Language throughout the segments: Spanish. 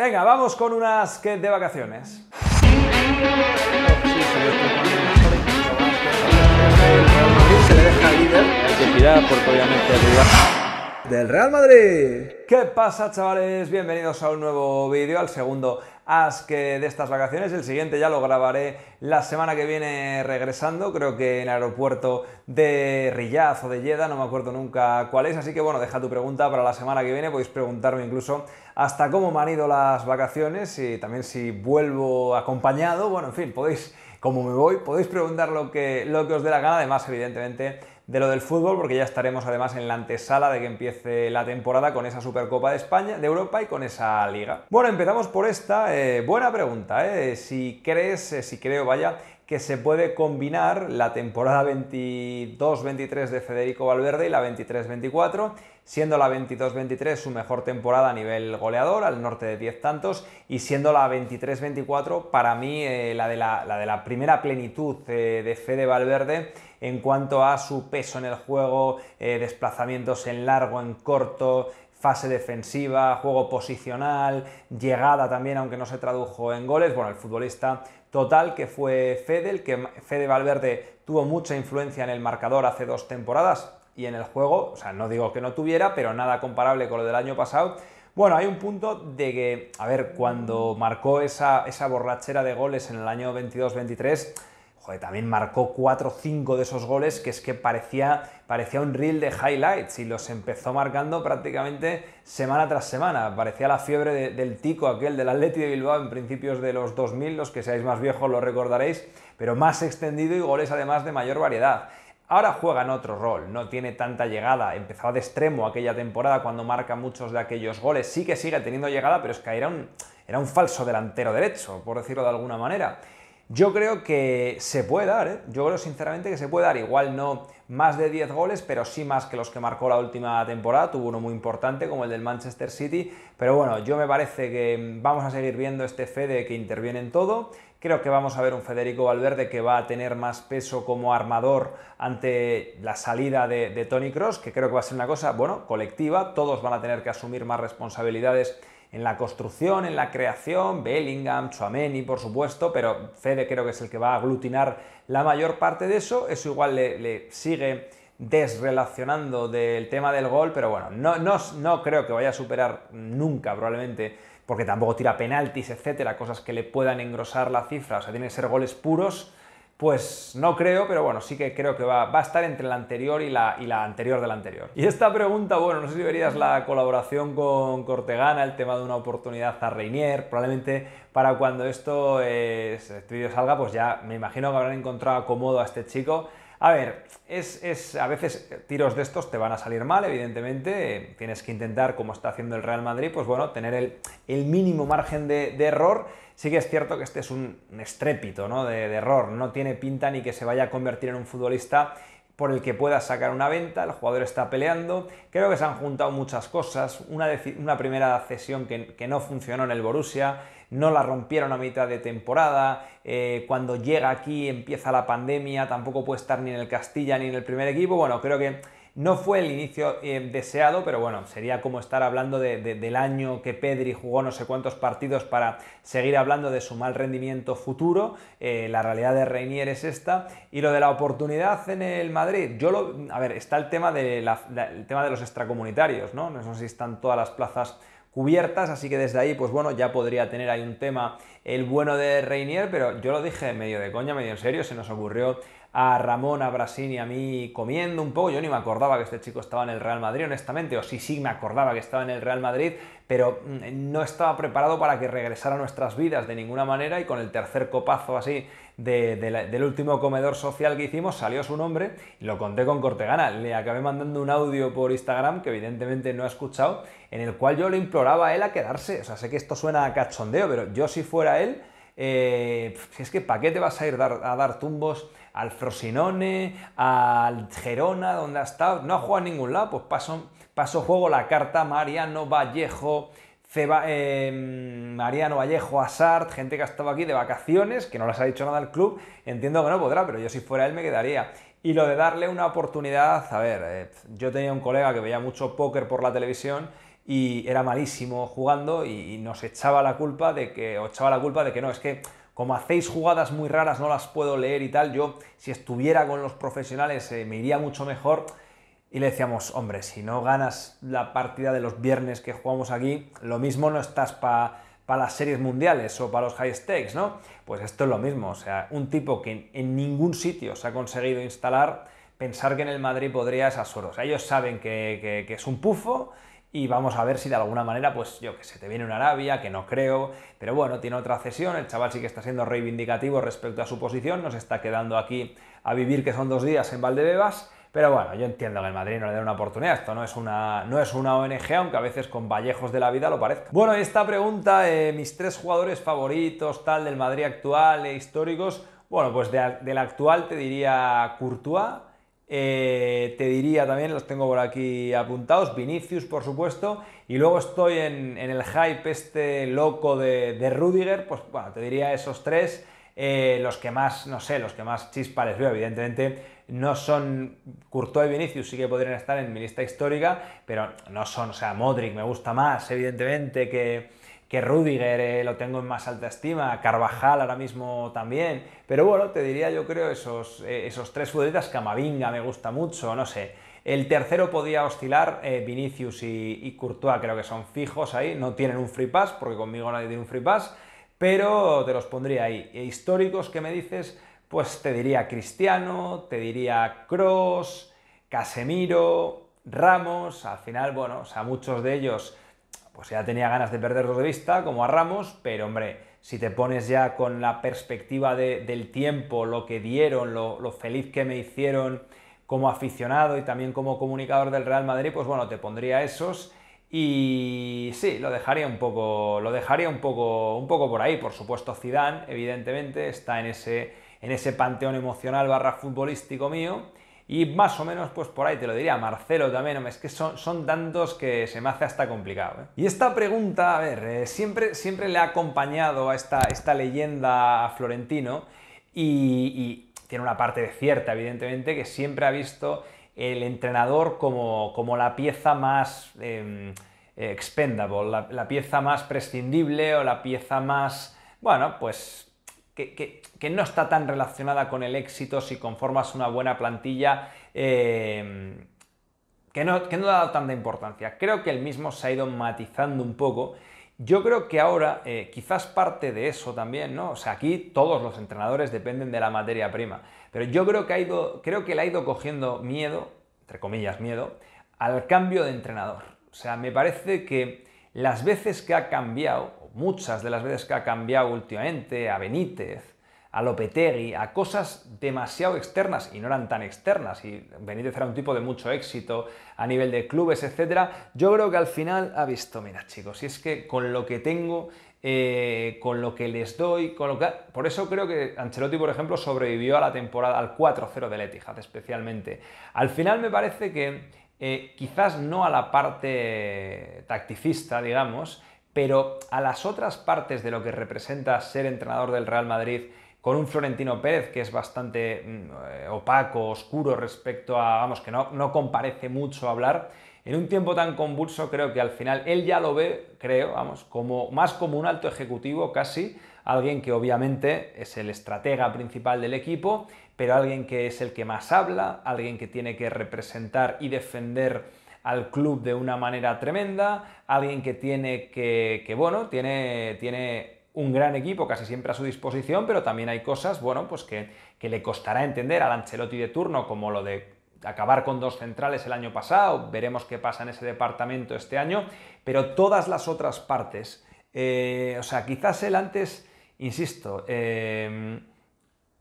Venga, vamos con unas que de vacaciones. del Real Madrid. ¿Qué pasa, chavales? Bienvenidos a un nuevo vídeo, al segundo que de estas vacaciones. El siguiente ya lo grabaré la semana que viene regresando, creo que en el aeropuerto de Rillaz o de Lleda, no me acuerdo nunca cuál es. Así que bueno, deja tu pregunta para la semana que viene, podéis preguntarme incluso hasta cómo me han ido las vacaciones y también si vuelvo acompañado. Bueno, en fin, podéis, como me voy, podéis preguntar lo que, lo que os dé la gana, además, evidentemente, de lo del fútbol, porque ya estaremos además en la antesala de que empiece la temporada con esa Supercopa de España, de Europa y con esa liga. Bueno, empezamos por esta. Eh, buena pregunta, eh. Si crees, eh, si creo, vaya, que se puede combinar la temporada 22-23 de Federico Valverde y la 23-24 siendo la 22-23 su mejor temporada a nivel goleador, al norte de 10 tantos, y siendo la 23-24 para mí eh, la, de la, de la, primera plenitud eh, de Fede Valverde en cuanto a su peso en el juego, eh, desplazamientos en largo, en corto, fase defensiva, juego posicional, llegada también, aunque no se tradujo en goles. Bueno, el futbolista total que fue Fede, el que Fede Valverde tuvo mucha influencia en el marcador hace dos temporadas, y en el juego, o sea, no digo que no tuviera, pero nada comparable con lo del año pasado. Bueno, hay un punto de que, a ver, cuando marcó esa, borrachera de goles en el año 22-23, joder, también marcó 4 o 5 de esos goles que es que parecía, parecía un reel de highlights y los empezó marcando prácticamente semana tras semana. Parecía la fiebre del tico aquel del Atleti de Bilbao en principios de los 2000, los que seáis más viejos lo recordaréis, pero más extendido y goles además de mayor variedad. Ahora juega en otro rol, no tiene tanta llegada, empezaba de extremo aquella temporada cuando marca muchos de aquellos goles, sí que sigue teniendo llegada, pero es que era un, falso delantero derecho, por decirlo de alguna manera. Yo creo que se puede dar, ¿eh? yo creo sinceramente que se puede dar, igual no más de 10 goles, pero sí más que los que marcó la última temporada. Tuvo uno muy importante como el del Manchester City. Pero bueno, yo me parece que vamos a seguir viendo este Fede que interviene en todo. Creo que vamos a ver un Federico Valverde que va a tener más peso como armador ante la salida de, de Tony Cross, que creo que va a ser una cosa, bueno, colectiva. Todos van a tener que asumir más responsabilidades en la construcción, en la creación, Bellingham, Chuameni, por supuesto, pero Fede creo que es el que va a aglutinar la mayor parte de eso, eso igual le, sigue desrelacionando del tema del gol, pero bueno, no, no, no creo que vaya a superar nunca probablemente porque tampoco tira penaltis, etcétera, cosas que le puedan engrosar la cifra, o sea, tienen que ser goles puros pues no creo, pero bueno, sí que creo que va, a estar entre la anterior y la, la anterior de la anterior. Y esta pregunta, bueno, no sé si verías la colaboración con Cortegana, el tema de una oportunidad a Reinier, probablemente para cuando esto, eh, este vídeo salga, pues ya me imagino que habrán encontrado acomodo a este chico a ver, es, es, a veces tiros de estos te van a salir mal, evidentemente. Tienes que intentar, como está haciendo el Real Madrid, pues bueno, tener el, el mínimo margen de, de, error. Sí que es cierto que este es un, estrépito ¿no? de, de error. No tiene pinta ni que se vaya a convertir en un futbolista por el que pueda sacar una venta, el jugador está peleando, creo que se han juntado muchas cosas, una, primera cesión que, que, no funcionó en el Borussia, no la rompieron a mitad de temporada, eh, cuando llega aquí empieza la pandemia, tampoco puede estar ni en el Castilla ni en el primer equipo, bueno, creo que no fue el inicio eh, deseado, pero bueno, sería como estar hablando del año que Pedri jugó no sé cuántos partidos para seguir hablando de su mal rendimiento futuro. Eh, la realidad de Reinier es esta. Y lo de la oportunidad en el Madrid, yo lo. A ver, está el tema de, el tema de los extracomunitarios, ¿no? No sé si están todas las plazas cubiertas, así que desde ahí, pues bueno, ya podría tener ahí un tema el bueno de Reinier, pero yo lo dije medio de coña, medio en serio, se nos ocurrió a Ramón, a Brasín y a mí comiendo un poco. Yo ni me acordaba que este chico estaba en el Real Madrid, honestamente, o sí, sí me acordaba que estaba en el Real Madrid, pero mm, no estaba preparado para que regresara a nuestras vidas de ninguna manera y con el tercer copazo así del último comedor social que hicimos salió su nombre y lo conté con Cortegana. Le acabé mandando un audio por Instagram que evidentemente no ha escuchado, en el cual yo le imploraba a él a quedarse. O sea, sé que esto suena a cachondeo, pero yo si fuera él... Eh, si es que, ¿para qué te vas a ir a dar tumbos al Frosinone, al Gerona, donde ha estado, no ha jugado en ningún lado, pues pasó, juego la carta Mariano Vallejo, eh, Mariano Vallejo, Asart, gente que ha estado aquí de vacaciones, que no les ha dicho nada al club, entiendo que no podrá, pero yo si fuera él me quedaría. Y lo de darle una oportunidad, a ver, eh, yo tenía un colega que veía mucho póker por la televisión y era malísimo jugando y, nos echaba la culpa de que, echaba la culpa de que no, es que como hacéis jugadas muy raras, no las puedo leer y tal, yo si estuviera con los profesionales eh, me iría mucho mejor. Y le decíamos, hombre, si no ganas la partida de los viernes que jugamos aquí, lo mismo no estás para las series mundiales o para los high stakes, ¿no? Pues esto es lo mismo, o sea, un tipo que en, ningún sitio se ha conseguido instalar, pensar que en el Madrid podría es horas ellos saben que es un pufo, y vamos a ver si de alguna manera, pues yo que sé, te viene una Arabia, que no creo, pero bueno, tiene otra cesión, el chaval sí que está siendo reivindicativo respecto a su posición, nos está quedando aquí a vivir que son dos días en Valdebebas, pero bueno, yo entiendo que el Madrid no le dé una oportunidad, esto no es una, no es una ONG, aunque a veces con Vallejos de la vida lo parezca. Bueno, esta pregunta, eh, mis tres jugadores favoritos, tal, del Madrid actual e históricos, bueno, pues del actual te diría Courtois, eh, te diría también, los tengo por aquí apuntados, Vinicius, por supuesto, y luego estoy en, el hype este loco de, de, Rudiger, pues bueno, te diría esos tres, eh, los que más, no sé, los que más chispa les veo, evidentemente no son Courtois y Vinicius, sí que podrían estar en mi lista histórica, pero no son, o sea, Modric me gusta más, evidentemente, que, que Rudiger eh, lo tengo en más alta estima, Carvajal ahora mismo también, pero bueno, te diría yo creo esos, eh, esos tres futbolistas, Camavinga me gusta mucho, no sé. El tercero podía oscilar, eh, Vinicius y, Courtois creo que son fijos ahí, no tienen un free pass, porque conmigo nadie tiene un free pass, pero te los pondría ahí. E históricos que me dices, pues te diría Cristiano, te diría Cross, Casemiro, Ramos, al final, bueno, o sea, muchos de ellos pues ya tenía ganas de perderlo de vista, como a Ramos, pero hombre, si te pones ya con la perspectiva del tiempo, lo que dieron, lo, feliz que me hicieron como aficionado y también como comunicador del Real Madrid, pues bueno, te pondría esos y sí, lo dejaría un poco, lo dejaría un poco, un poco por ahí. Por supuesto, Zidane, evidentemente, está en ese, en ese panteón emocional barra futbolístico mío. Y más o menos, pues por ahí te lo diría, Marcelo también, es que son, son tantos que se me hace hasta complicado. ¿eh? Y esta pregunta, a ver, eh, siempre, siempre le ha acompañado a esta, esta leyenda a Florentino y, tiene una parte de cierta, evidentemente, que siempre ha visto el entrenador como, como la pieza más em, expendable, la, pieza más prescindible o la pieza más, bueno, pues que, no está tan relacionada con el éxito si conformas una buena plantilla, em, que, no, ha dado tanta importancia. Creo que el mismo se ha ido matizando un poco. Yo creo que ahora eh, quizás parte de eso también, ¿no? O sea, aquí todos los entrenadores dependen de la materia prima, pero yo creo que ha ido, creo que le ha ido cogiendo miedo, entre comillas miedo, al cambio de entrenador. O sea, me parece que las veces que ha cambiado, muchas de las veces que ha cambiado últimamente, a Benítez, a Lopetegui, a cosas demasiado externas y no eran tan externas. Y Benítez era un tipo de mucho éxito a nivel de clubes, etc. Yo creo que al final ha visto, mira chicos, si es que con lo que tengo, eh, con lo que les doy, con lo que... Por eso creo que Ancelotti, por ejemplo, sobrevivió a la temporada, al 4-0 del Etihad especialmente. Al final me parece que eh, quizás no a la parte tacticista, digamos, pero a las otras partes de lo que representa ser entrenador del Real Madrid con un Florentino Pérez que es bastante mm, opaco, oscuro respecto a, vamos, que no, no comparece mucho hablar, en un tiempo tan convulso creo que al final él ya lo ve, creo, vamos, como más como un alto ejecutivo casi, alguien que obviamente es el estratega principal del equipo, pero alguien que es el que más habla, alguien que tiene que representar y defender al club de una manera tremenda, alguien que tiene que, que bueno, tiene, tiene un gran equipo casi siempre a su disposición, pero también hay cosas, bueno, pues que, le costará entender al Ancelotti de turno, como lo de acabar con dos centrales el año pasado, veremos qué pasa en ese departamento este año, pero todas las otras partes, eh, o sea, quizás él antes, insisto, eh,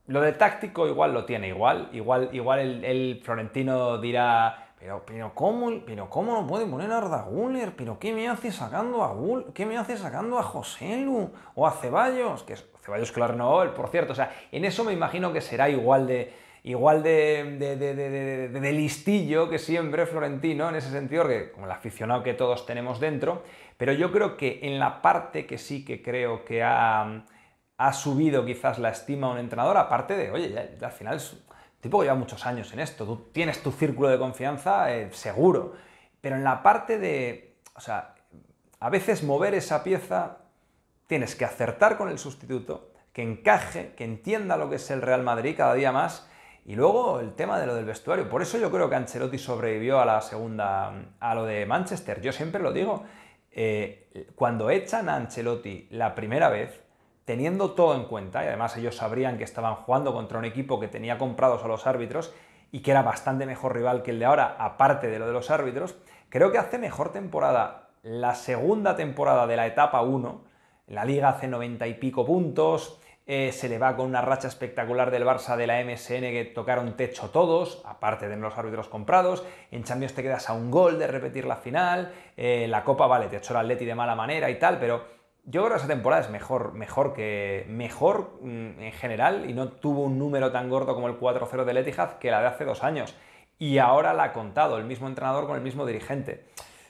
lo de táctico igual lo tiene igual, igual, igual el, florentino dirá, pero, pero cómo, no puede poner a Arda Guller, pero qué me hace sacando a qué me hace sacando a José Lu o a Ceballos, que es Ceballos que lo renovó por cierto. O sea, en eso me imagino que será igual de igual de, de, listillo que siempre Florentino, en ese sentido, que como el aficionado que todos tenemos dentro. Pero yo creo que en la parte que sí que creo que ha ha subido quizás la estima a un entrenador, aparte de, oye, al final tipo lleva muchos años en esto, tú tienes tu círculo de confianza eh, seguro, pero en la parte de, o sea, a veces mover esa pieza tienes que acertar con el sustituto, que encaje, que entienda lo que es el Real Madrid cada día más. Y luego el tema de lo del vestuario. Por eso yo creo que Ancelotti sobrevivió a la segunda, a lo de Manchester. Yo siempre lo digo. Eh, cuando echan a Ancelotti la primera vez, teniendo todo en cuenta, y además ellos sabrían que estaban jugando contra un equipo que tenía comprados a los árbitros y que era bastante mejor rival que el de ahora, aparte de lo de los árbitros, creo que hace mejor temporada la segunda temporada de la etapa 1, la liga hace 90 y pico puntos, eh, se le va con una racha espectacular del Barça de la MSN que tocaron techo todos, aparte de los árbitros comprados. En Champions te quedas a un gol de repetir la final. Eh, la Copa, vale, te echó el Atleti de mala manera y tal, pero yo creo que esa temporada es mejor, mejor que. mejor mm, en general y no tuvo un número tan gordo como el 4-0 de que la de hace dos años. Y ahora la ha contado el mismo entrenador con el mismo dirigente.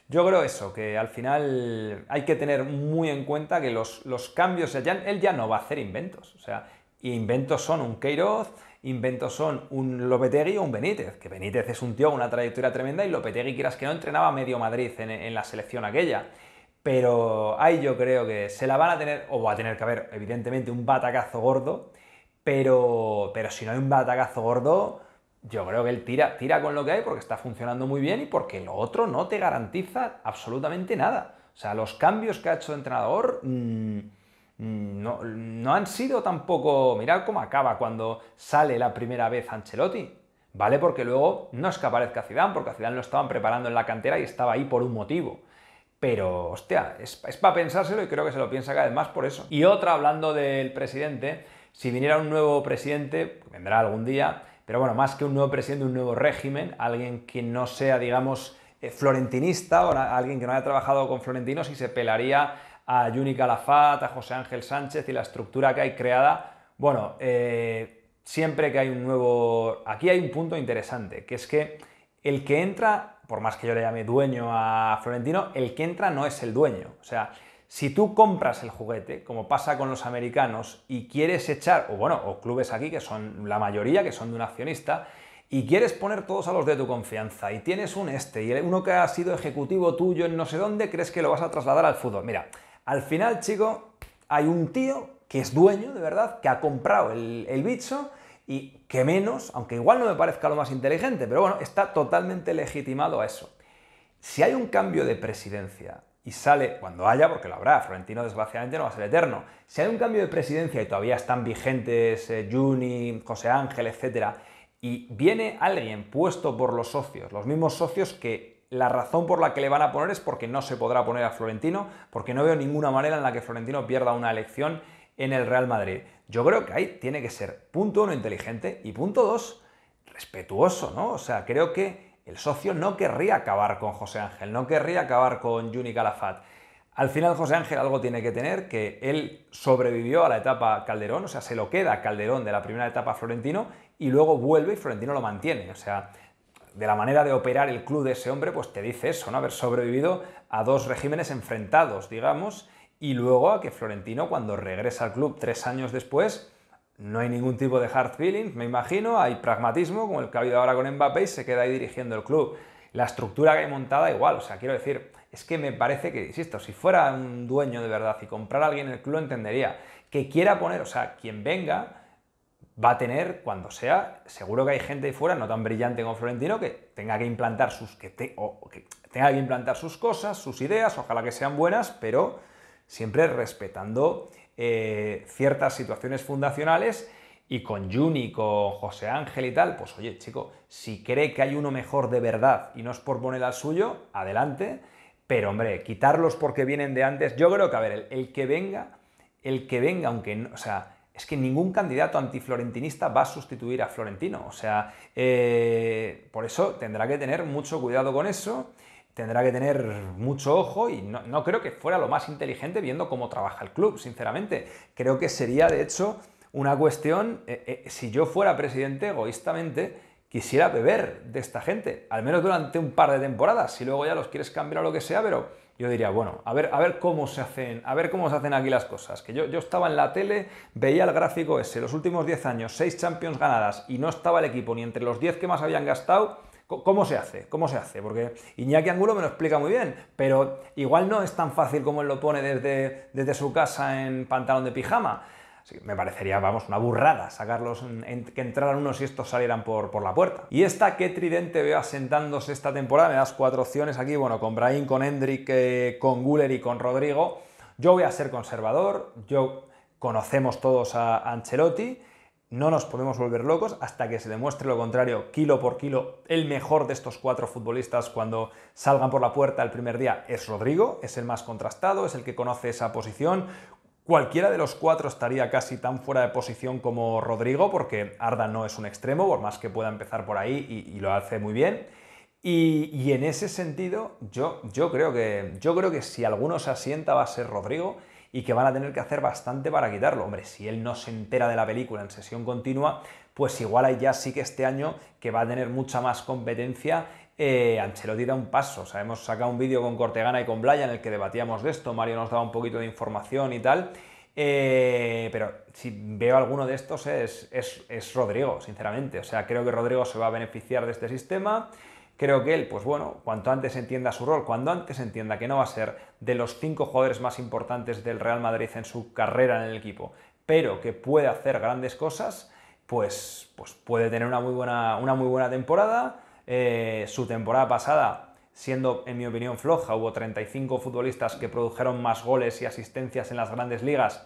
Yo creo eso, que al final hay que tener muy en cuenta que los, los cambios, ya, él ya no va a hacer inventos. O sea, inventos son un Queiroz, inventos son un Lopetegui o un Benítez, que Benítez es un tío con una trayectoria tremenda y Lopetegui, quieras que no, entrenaba medio Madrid en la selección aquella pero ahí yo creo que se la van a tener, o va a tener que haber, evidentemente, un batacazo gordo, pero, pero si no hay un batacazo gordo, yo creo que él tira, tira con lo que hay porque está funcionando muy bien y porque lo otro no te garantiza absolutamente nada. O sea, los cambios que ha hecho el entrenador mm, mm, no, no, han sido tampoco... Mirad cómo acaba cuando sale la primera vez Ancelotti, ¿vale? Porque luego no es que aparezca porque a lo estaban preparando en la cantera y estaba ahí por un motivo. Pero, hostia, es, para pensárselo y creo que se lo piensa cada vez más por eso. Y otra, hablando del presidente, si viniera un nuevo presidente, vendrá algún día, pero bueno, más que un nuevo presidente, un nuevo régimen, alguien que no sea, digamos, eh, florentinista, o alguien que no haya trabajado con florentinos y se pelaría a Juni Calafat, a José Ángel Sánchez y la estructura que hay creada. Bueno, eh, siempre que hay un nuevo... Aquí hay un punto interesante, que es que el que entra por más que yo le llame dueño a Florentino, el que entra no es el dueño. O sea, si tú compras el juguete, como pasa con los americanos, y quieres echar, o bueno, o clubes aquí que son la mayoría, que son de un accionista, y quieres poner todos a los de tu confianza, y tienes un este, y uno que ha sido ejecutivo tuyo en no sé dónde, crees que lo vas a trasladar al fútbol. Mira, al final, chico, hay un tío que es dueño, de verdad, que ha comprado el, el bicho y que menos, aunque igual no me parezca lo más inteligente, pero bueno, está totalmente legitimado a eso. Si hay un cambio de presidencia y sale, cuando haya, porque lo habrá, Florentino desgraciadamente no va a ser eterno, si hay un cambio de presidencia y todavía están vigentes eh, Juni, José Ángel, etc., y viene alguien puesto por los socios, los mismos socios que la razón por la que le van a poner es porque no se podrá poner a Florentino, porque no veo ninguna manera en la que Florentino pierda una elección en el Real Madrid. Yo creo que ahí tiene que ser, punto uno, inteligente y punto dos, respetuoso, ¿no? O sea, creo que el socio no querría acabar con José Ángel, no querría acabar con Juni Calafat. Al final José Ángel algo tiene que tener, que él sobrevivió a la etapa Calderón, o sea, se lo queda Calderón de la primera etapa Florentino y luego vuelve y Florentino lo mantiene. O sea, de la manera de operar el club de ese hombre, pues te dice eso, ¿no? Haber sobrevivido a dos regímenes enfrentados, digamos, y luego a que Florentino cuando regresa al club tres años después no hay ningún tipo de hard feeling, me imagino, hay pragmatismo como el que ha habido ahora con Mbappé y se queda ahí dirigiendo el club. La estructura que hay montada igual, o sea, quiero decir, es que me parece que, insisto, si fuera un dueño de verdad y comprar comprara a alguien el club entendería que quiera poner, o sea, quien venga va a tener cuando sea, seguro que hay gente ahí fuera no tan brillante como Florentino que tenga que implantar sus que tenga que implantar sus cosas, sus ideas, ojalá que sean buenas, pero siempre respetando eh, ciertas situaciones fundacionales y con Juni, con José Ángel y tal, pues oye, chico, si cree que hay uno mejor de verdad y no es por poner al suyo, adelante, pero hombre, quitarlos porque vienen de antes, yo creo que, a ver, el, que venga, el que venga, aunque, o sea, es que ningún candidato antiflorentinista va a sustituir a Florentino, o sea, eh, por eso tendrá que tener mucho cuidado con eso tendrá que tener mucho ojo y no, creo que fuera lo más inteligente viendo cómo trabaja el club, sinceramente. Creo que sería, de hecho, una cuestión, eh, eh, si yo fuera presidente egoístamente, quisiera beber de esta gente, al menos durante un par de temporadas, si luego ya los quieres cambiar o lo que sea, pero yo diría, bueno, a ver, a ver cómo se hacen, a ver cómo se hacen aquí las cosas. Que yo, yo estaba en la tele, veía el gráfico ese, los últimos 10 años, 6 Champions ganadas y no estaba el equipo ni entre los 10 que más habían gastado ¿Cómo se hace? ¿Cómo se hace? Porque Iñaki Angulo me lo explica muy bien, pero igual no es tan fácil como él lo pone desde, desde su casa en pantalón de pijama. Así me parecería, vamos, una burrada sacarlos, que entraran unos y estos salieran por, por la puerta. ¿Y esta qué tridente veo asentándose esta temporada? Me das cuatro opciones aquí, bueno, con Brahim, con Hendrik, eh, con Guller y con Rodrigo. Yo voy a ser conservador, yo conocemos todos a Ancelotti, no nos podemos volver locos hasta que se demuestre lo contrario, kilo por kilo, el mejor de estos cuatro futbolistas cuando salgan por la puerta el primer día es Rodrigo, es el más contrastado, es el que conoce esa posición. Cualquiera de los cuatro estaría casi tan fuera de posición como Rodrigo, porque Arda no es un extremo, por más que pueda empezar por ahí y, lo hace muy bien. Y, en ese sentido, creo que, yo creo que si alguno se asienta va a ser Rodrigo y que van a tener que hacer bastante para quitarlo. Hombre, si él no se entera de la película en sesión continua, pues igual hay ya sí que este año que va a tener mucha más competencia eh, Ancelotti da un paso. O sea, hemos sacado un vídeo con Cortegana y con Blaya en el que debatíamos de esto, Mario nos daba un poquito de información y tal. Eh, pero si veo alguno de estos es, es, es Rodrigo, sinceramente. O sea, creo que Rodrigo se va a beneficiar de este sistema. Creo que él, pues bueno, cuanto antes entienda su rol, cuando antes entienda que no va a ser de los cinco jugadores más importantes del Real Madrid en su carrera en el equipo, pero que puede hacer grandes cosas, pues, pues puede tener una muy buena, una muy buena temporada. Eh, su temporada pasada, siendo en mi opinión floja, hubo 35 futbolistas que produjeron más goles y asistencias en las grandes ligas,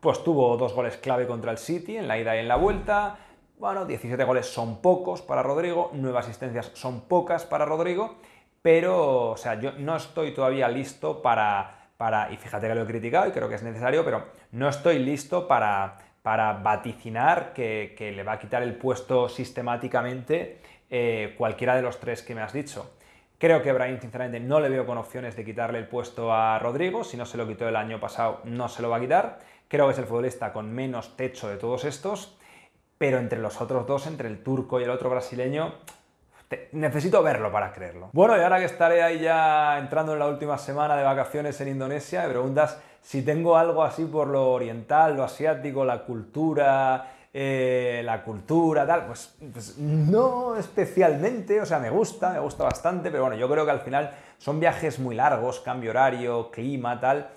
pues tuvo dos goles clave contra el City en la ida y en la vuelta bueno, 17 goles son pocos para Rodrigo, 9 asistencias son pocas para Rodrigo, pero, o sea, yo no estoy todavía listo para, y fíjate que lo he criticado y creo que es necesario, pero no estoy listo para, para vaticinar que, le va a quitar el puesto sistemáticamente eh, cualquiera de los tres que me has dicho. Creo que Brian, sinceramente, no le veo con opciones de quitarle el puesto a Rodrigo. Si no se lo quitó el año pasado, no se lo va a quitar. Creo que es el futbolista con menos techo de todos estos pero entre los otros dos, entre el turco y el otro brasileño, necesito verlo para creerlo. Bueno, y ahora que estaré ahí ya entrando en la última semana de vacaciones en Indonesia, me preguntas si tengo algo así por lo oriental, lo asiático, la cultura, eh, la cultura, tal, pues, pues, no especialmente, o sea, me gusta, me gusta bastante, pero bueno, yo creo que al final son viajes muy largos, cambio horario, clima, tal.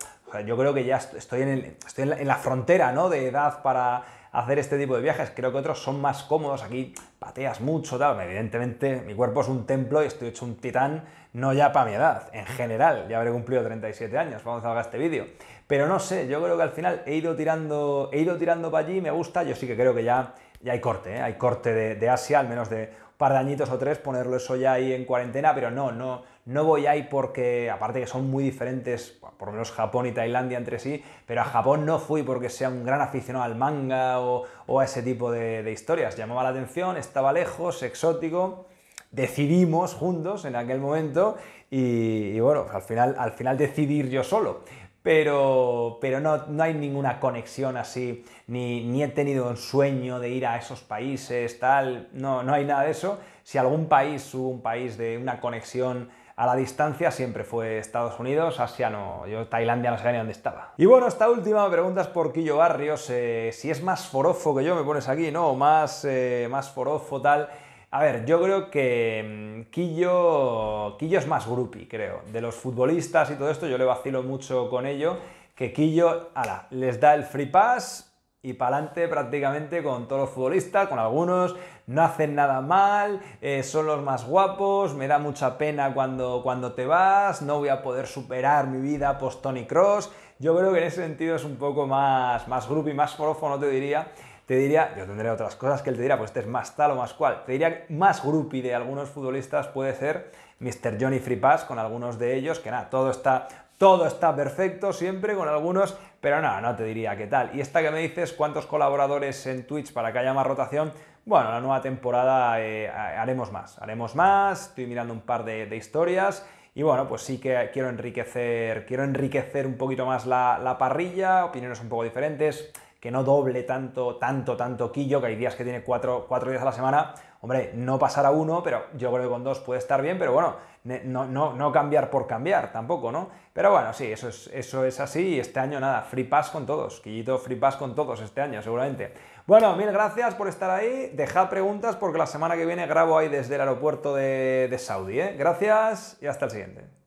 yo creo que ya estoy en, la, en la frontera, ¿no? De edad para hacer este tipo de viajes. Creo que otros son más cómodos. Aquí pateas mucho, tal. Evidentemente, mi cuerpo es un templo y estoy hecho un titán, no ya para mi edad, en general. Ya habré cumplido 37 años, vamos a hacer este vídeo. Pero no sé, yo creo que al final he ido tirando, he ido tirando para allí, me gusta. Yo sí que creo que ya, ya hay corte, ¿eh? hay corte de, Asia, al menos de par de añitos o tres, ponerlo eso ya ahí en cuarentena, pero no, no, no voy ahí porque, aparte que son muy diferentes, por lo menos Japón y Tailandia entre sí, pero a Japón no fui porque sea un gran aficionado al manga o, a ese tipo de, historias. Llamaba la atención, estaba lejos, exótico decidimos juntos en aquel momento y, bueno, al final, al final decidir yo solo. Pero, pero no, no hay ninguna conexión así, ni, he tenido un sueño de ir a esos países, tal, no, no hay nada de eso. Si algún país hubo un país de una conexión a la distancia siempre fue Estados Unidos, Asia no, yo Tailandia no sabía ni dónde estaba. Y bueno, esta última pregunta es por Quillo Barrios, eh, si es más forofo que yo, me pones aquí, ¿no? Más, eh, más forofo, tal. A ver, yo creo que mm, Quillo, Quillo es más grupi, creo. De los futbolistas y todo esto, yo le vacilo mucho con ello, que Quillo, ala, les da el free pass, y para adelante prácticamente con todos los futbolistas, con algunos, no hacen nada mal, eh, son los más guapos, me da mucha pena cuando, cuando te vas, no voy a poder superar mi vida post Tony Cross. Yo creo que en ese sentido es un poco más, más más forófono, te diría. Te diría, yo tendré otras cosas que él te dirá, pues este es más tal o más cual. Te diría más groupie de algunos futbolistas puede ser Mr. Johnny Free Pass con algunos de ellos, que nada, todo está todo está perfecto siempre con algunos, pero nada, no te diría qué tal. Y esta que me dices, ¿cuántos colaboradores en Twitch para que haya más rotación? Bueno, la nueva temporada eh, haremos más, haremos más, estoy mirando un par de, historias y bueno, pues sí que quiero enriquecer, quiero enriquecer un poquito más la, la parrilla, opiniones un poco diferentes, que no doble tanto, tanto, tanto quillo, que hay días que tiene cuatro, cuatro días a la semana, Hombre, no pasar a uno, pero yo creo que con dos puede estar bien, pero bueno, no, no, cambiar por cambiar tampoco, ¿no? Pero bueno, sí, eso es, eso es así y este año nada, free pass con todos, Quillito free pass con todos este año seguramente. Bueno, mil gracias por estar ahí, dejad preguntas porque la semana que viene grabo ahí desde el aeropuerto de, de Saudi, ¿eh? Gracias y hasta el siguiente.